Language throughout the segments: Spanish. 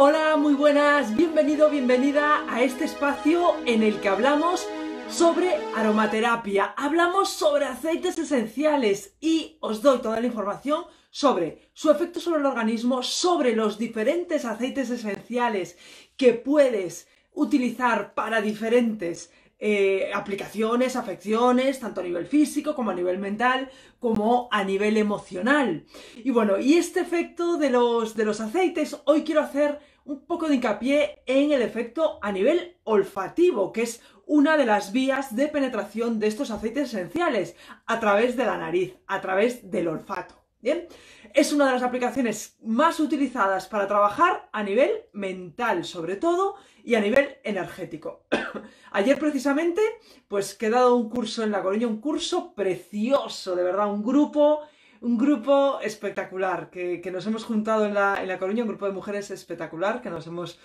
Hola, muy buenas, bienvenido, bienvenida a este espacio en el que hablamos sobre aromaterapia, hablamos sobre aceites esenciales y os doy toda la información sobre su efecto sobre el organismo, sobre los diferentes aceites esenciales que puedes utilizar para diferentes eh, aplicaciones, afecciones, tanto a nivel físico como a nivel mental, como a nivel emocional. Y bueno, y este efecto de los, de los aceites, hoy quiero hacer un poco de hincapié en el efecto a nivel olfativo, que es una de las vías de penetración de estos aceites esenciales, a través de la nariz, a través del olfato. ¿Bien? Es una de las aplicaciones más utilizadas para trabajar a nivel mental, sobre todo, y a nivel energético. Ayer precisamente, pues he dado un curso en La Coruña, un curso precioso, de verdad, un grupo, un grupo espectacular, que, nos hemos juntado en la, en la Coruña, un grupo de mujeres espectacular, que nos hemos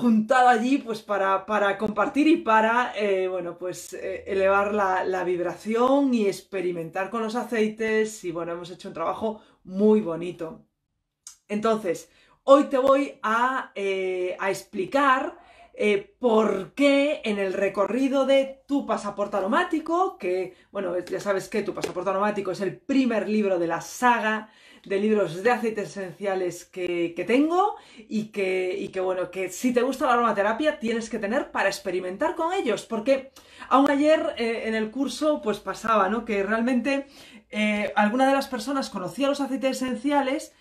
juntado allí pues para, para compartir y para eh, bueno pues eh, elevar la, vibración y experimentar con los aceites y bueno hemos hecho un trabajo muy bonito entonces hoy te voy a, eh, a explicar porque eh, por qué en el recorrido de tu pasaporte aromático, que, bueno, ya sabes que tu pasaporte aromático es el primer libro de la saga de libros de aceites esenciales que, tengo y que, y que, bueno, que si te gusta la aromaterapia tienes que tener para experimentar con ellos, porque aún ayer eh, en el curso pues pasaba, ¿no? Que realmente eh, alguna de las personas conocía los aceites esenciales,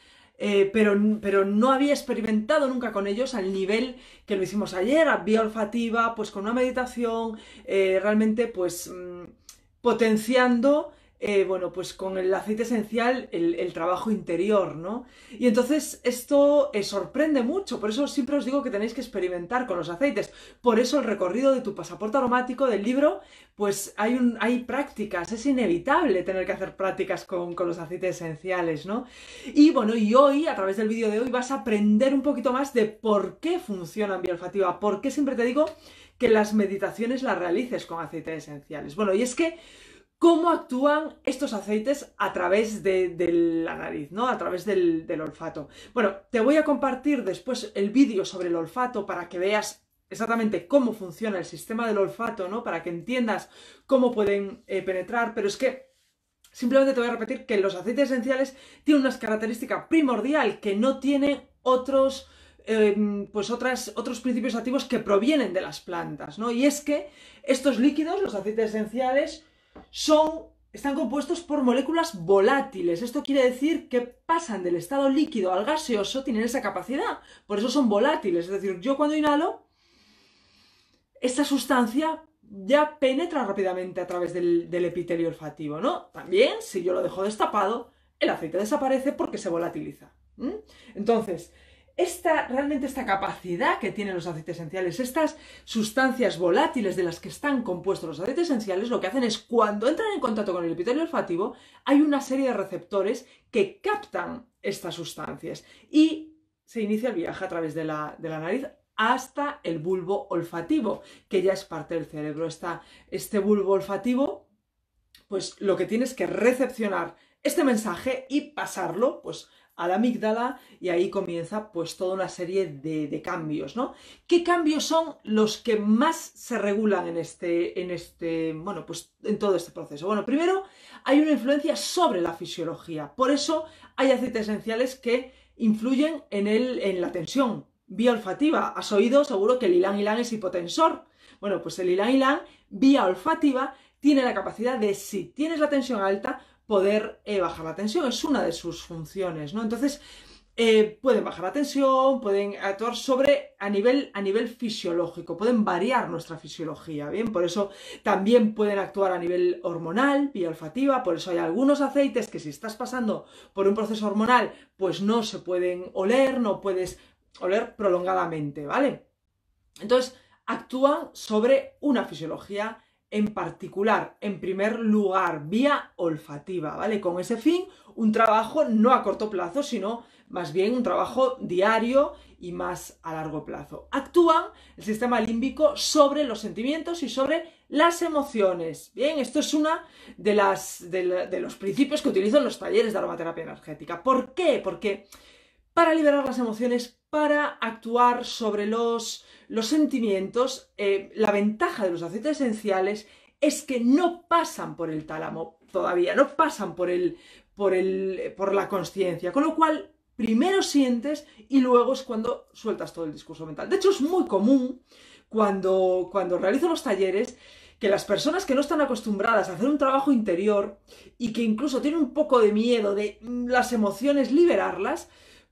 eh, pero, no había experimentado nunca con ellos al nivel que lo hicimos ayer, a vía olfativa, pues con una meditación, eh, realmente pues mm, potenciando eh, bueno, pues con el aceite esencial el, trabajo interior, ¿no? Y entonces esto eh, sorprende mucho, por eso siempre os digo que tenéis que experimentar con los aceites. Por eso el recorrido de tu pasaporte aromático del libro, pues hay, hay prácticas, es inevitable tener que hacer prácticas con, los aceites esenciales, ¿no? Y bueno, y hoy, a través del vídeo de hoy, vas a aprender un poquito más de por qué funcionan bien olfativa, por qué siempre te digo que las meditaciones las realices con aceites esenciales. Bueno, y es que cómo actúan estos aceites a través de, la nariz, ¿no? A través del, olfato. Bueno, te voy a compartir después el vídeo sobre el olfato para que veas exactamente cómo funciona el sistema del olfato, ¿no? Para que entiendas cómo pueden eh, penetrar, pero es que simplemente te voy a repetir que los aceites esenciales tienen una característica primordial que no tienen otros... Em, pues otras, otros principios activos que provienen de las plantas, ¿no? Y es que estos líquidos, los aceites esenciales, son, están compuestos por moléculas volátiles. Esto quiere decir que pasan del estado líquido al gaseoso, tienen esa capacidad. Por eso son volátiles. Es decir, yo cuando inhalo, esta sustancia ya penetra rápidamente a través del, epitelio olfativo, ¿no? También, si yo lo dejo destapado, el aceite desaparece porque se volatiliza. Entonces, esta, realmente esta capacidad que tienen los aceites esenciales, estas sustancias volátiles de las que están compuestos los aceites esenciales, lo que hacen es cuando entran en contacto con el epitelio olfativo, hay una serie de receptores que captan estas sustancias y se inicia el viaje a través de la, nariz hasta el bulbo olfativo, que ya es parte del cerebro. Está este bulbo olfativo, pues lo que tienes es que recepcionar este mensaje y pasarlo pues, a la amígdala y ahí comienza pues toda una serie de, cambios, ¿no? ¿Qué cambios son los que más se regulan en este, en este, bueno, pues en todo este proceso? Bueno, primero hay una influencia sobre la fisiología, por eso hay aceites esenciales que influyen en, el, en la tensión vía olfativa. Has oído seguro que el ilán ilán es hipotensor. Bueno, pues el ilán ilán vía olfativa tiene la capacidad de, si tienes la tensión alta, poder eh, bajar la tensión, es una de sus funciones, ¿no? Entonces, eh, pueden bajar la tensión, pueden actuar sobre a nivel, a nivel fisiológico, pueden variar nuestra fisiología, ¿bien? Por eso también pueden actuar a nivel hormonal, vía olfativa, por eso hay algunos aceites que si estás pasando por un proceso hormonal, pues no se pueden oler, no puedes oler prolongadamente, ¿vale? Entonces, actúan sobre una fisiología en particular, en primer lugar, vía olfativa, ¿vale? Con ese fin, un trabajo no a corto plazo, sino más bien un trabajo diario y más a largo plazo. Actúan el sistema límbico sobre los sentimientos y sobre las emociones. Bien, esto es una de los principios que utilizan los talleres de aromaterapia energética. ¿Por qué? Porque para liberar las emociones para actuar sobre los, sentimientos, eh, la ventaja de los aceites esenciales es que no pasan por el tálamo todavía, no pasan por, la conciencia, con lo cual primero sientes y luego es cuando sueltas todo el discurso mental. De hecho, es muy común cuando, cuando realizo los talleres que las personas que no están acostumbradas a hacer un trabajo interior y que incluso tienen un poco de miedo de mm, las emociones liberarlas,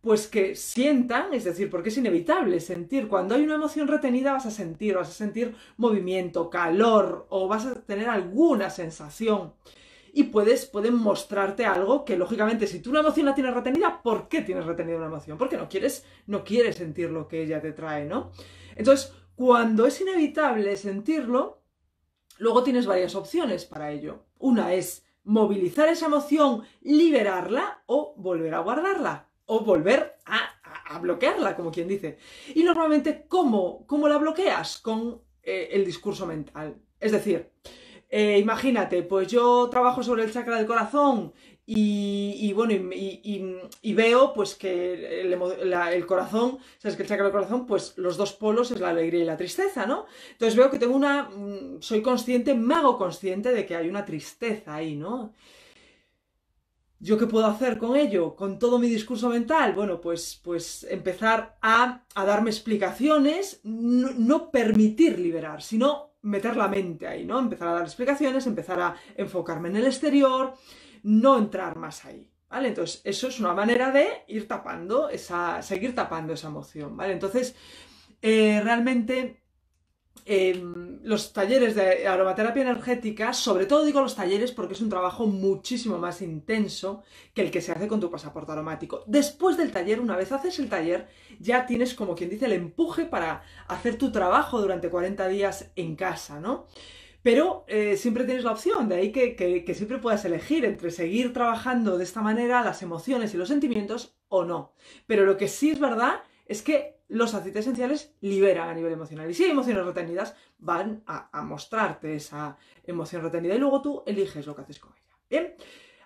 pues que sientan, es decir, porque es inevitable sentir, cuando hay una emoción retenida vas a sentir, vas a sentir movimiento, calor o vas a tener alguna sensación. Y puedes, pueden mostrarte algo que lógicamente si tú una emoción la tienes retenida, ¿por qué tienes retenida una emoción? Porque no quieres, no quieres sentir lo que ella te trae, ¿no? Entonces, cuando es inevitable sentirlo, luego tienes varias opciones para ello. Una es movilizar esa emoción, liberarla o volver a guardarla o volver a, bloquearla, como quien dice. Y normalmente, ¿cómo, cómo la bloqueas? Con eh, el discurso mental. Es decir, eh, imagínate, pues yo trabajo sobre el chakra del corazón y, bueno, y, veo pues que el, corazón, sabes que el chakra del corazón, pues los dos polos es la alegría y la tristeza, ¿no? Entonces veo que tengo una, mm, soy consciente, mago consciente de que hay una tristeza ahí, ¿no? ¿Yo qué puedo hacer con ello? Con todo mi discurso mental. Bueno, pues, pues empezar a, darme explicaciones, no, permitir liberar, sino meter la mente ahí, ¿no? Empezar a dar explicaciones, empezar a enfocarme en el exterior, no entrar más ahí. ¿Vale? Entonces, eso es una manera de ir tapando esa. seguir tapando esa emoción. ¿Vale? Entonces, eh, realmente Em, los talleres de aromaterapia energética, sobre todo digo los talleres porque es un trabajo muchísimo más intenso que el que se hace con tu pasaporte aromático. Después del taller, una vez haces el taller, ya tienes como quien dice el empuje para hacer tu trabajo durante 40 días en casa, ¿no? Pero eh, siempre tienes la opción, de ahí que, que siempre puedas elegir entre seguir trabajando de esta manera las emociones y los sentimientos o no. Pero lo que sí es verdad es que los aceites esenciales liberan a nivel emocional. Y si hay emociones retenidas, van a, mostrarte esa emoción retenida y luego tú eliges lo que haces con ella. Bien,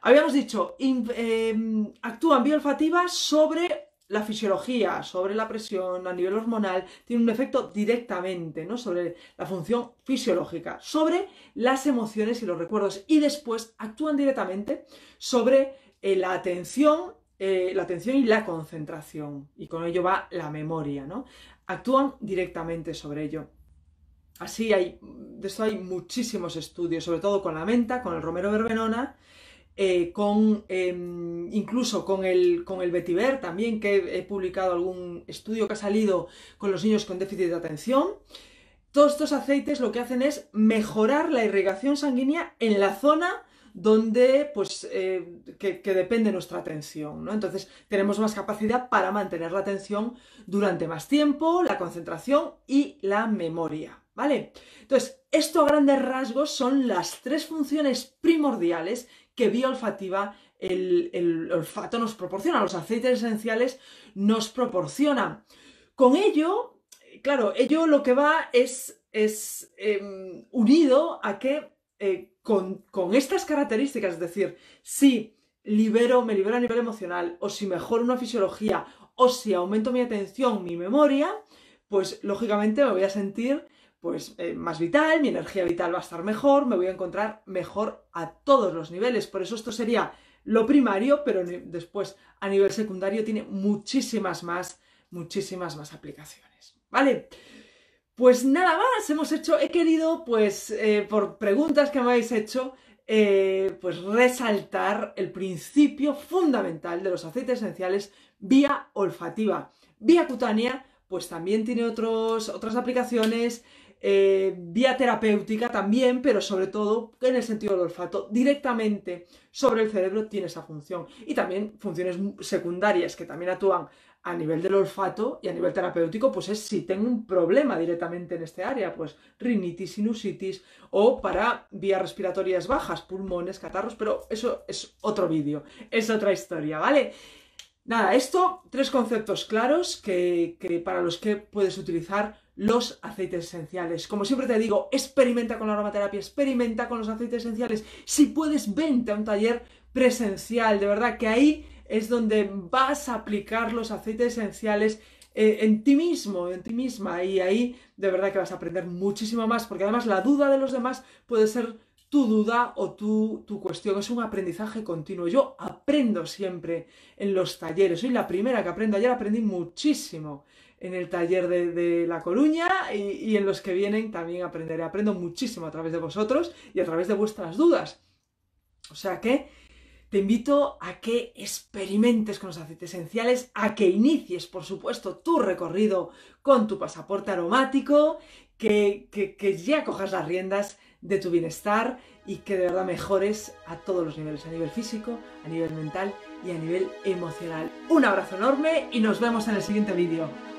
habíamos dicho, em, actúan bioolfativas sobre la fisiología, sobre la presión a nivel hormonal, tiene un efecto directamente ¿no? sobre la función fisiológica, sobre las emociones y los recuerdos y después actúan directamente sobre eh, la atención eh, la atención y la concentración, y con ello va la memoria, ¿no? Actúan directamente sobre ello. Así hay, de esto hay muchísimos estudios, sobre todo con la menta, con el romero verbenona, eh, con, em, incluso con el, con el vetiver también, que he publicado algún estudio que ha salido con los niños con déficit de atención. Todos estos aceites lo que hacen es mejorar la irrigación sanguínea en la zona donde, pues, eh, que, depende nuestra atención, ¿no? Entonces, tenemos más capacidad para mantener la atención durante más tiempo, la concentración y la memoria, ¿vale? Entonces, estos grandes rasgos son las tres funciones primordiales que bioolfativa el, olfato nos proporciona, los aceites esenciales nos proporcionan. Con ello, claro, ello lo que va es, es em, unido a que eh, con, estas características, es decir, si libero, me libero a nivel emocional, o si mejoro una fisiología, o si aumento mi atención, mi memoria, pues lógicamente me voy a sentir pues eh, más vital, mi energía vital va a estar mejor, me voy a encontrar mejor a todos los niveles. Por eso esto sería lo primario, pero después a nivel secundario tiene muchísimas más, muchísimas más aplicaciones. ¿Vale? Pues nada más, hemos hecho, he querido, pues, eh, por preguntas que me habéis hecho, eh, pues resaltar el principio fundamental de los aceites esenciales vía olfativa. Vía cutánea, pues también tiene otros, otras aplicaciones, eh, vía terapéutica también, pero sobre todo en el sentido del olfato, directamente sobre el cerebro tiene esa función. Y también funciones secundarias que también actúan a nivel del olfato y a nivel terapéutico, pues es si tengo un problema directamente en este área, pues rinitis, sinusitis o para vías respiratorias bajas, pulmones, catarros, pero eso es otro vídeo, es otra historia, ¿vale? Nada, esto, tres conceptos claros que, para los que puedes utilizar los aceites esenciales. Como siempre te digo, experimenta con la aromaterapia, experimenta con los aceites esenciales. Si puedes, vente a un taller presencial, de verdad que ahí es donde vas a aplicar los aceites esenciales eh, en ti mismo, en ti misma. Y ahí de verdad que vas a aprender muchísimo más, porque además la duda de los demás puede ser tu duda o tu, tu cuestión. Es un aprendizaje continuo. Yo aprendo siempre en los talleres. Soy la primera que aprendo. Ayer aprendí muchísimo en el taller de, La Coruña y, y, en los que vienen también aprenderé. Aprendo muchísimo a través de vosotros y a través de vuestras dudas. O sea que te invito a que experimentes con los aceites esenciales, a que inicies, por supuesto, tu recorrido con tu pasaporte aromático, que, que, ya cojas las riendas de tu bienestar y que de verdad mejores a todos los niveles, a nivel físico, a nivel mental y a nivel emocional. Un abrazo enorme y nos vemos en el siguiente vídeo.